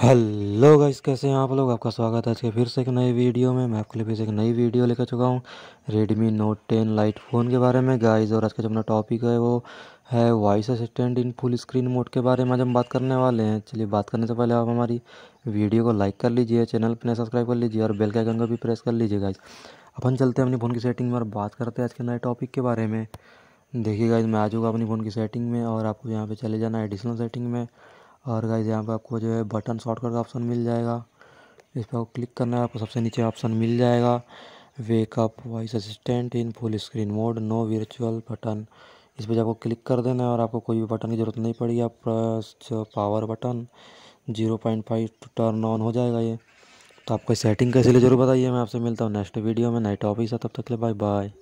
hello guys कैसे हैं आप लोग आपका स्वागत है आज के फिर से एक नई वीडियो में मैं आपके लिए फिर से एक नई वीडियो लेकर चुका हूँ Redmi Note ten Lite phone के बारे में गाइस और आज का जो अपना टॉपिक है वो है voice assistant in full screen mode के बारे में आज हम बात करने वाले हैं चलिए बात करने से पहले आप हमारी वीडियो को लाइक कर लीजिए चैनल पर सब्सक्राइब कर लीजिए और बेल के आइकन को भी प्रेस कर लीजिए गाइज अपन चलते हैं अपनी फ़ोन की सेटिंग में और बात करते हैं आज के नए टॉपिक के बारे में देखिए गाइज मैं आ जाऊँगा अपनी फ़ोन की सेटिंग में और आपको यहाँ पर चले जाना है एडिशनल सेटिंग में और गाइज यहाँ पे आपको जो है बटन शॉर्टकट का ऑप्शन मिल जाएगा इस पर आपको क्लिक करना है आपको सबसे नीचे ऑप्शन मिल जाएगा wake up voice assistant in full screen mode no virtual button इस पर आपको क्लिक कर देना है और आपको कोई भी बटन की ज़रूरत नहीं पड़ेगी आप power button zero point five turn on हो जाएगा ये तो आपको सेटिंग कैसे लिए जरूर बताइए मैं आपसे मिलता हूँ नेक्स्ट वीडियो में नाइट ऑफिस है तब तक के लिए बाय बाय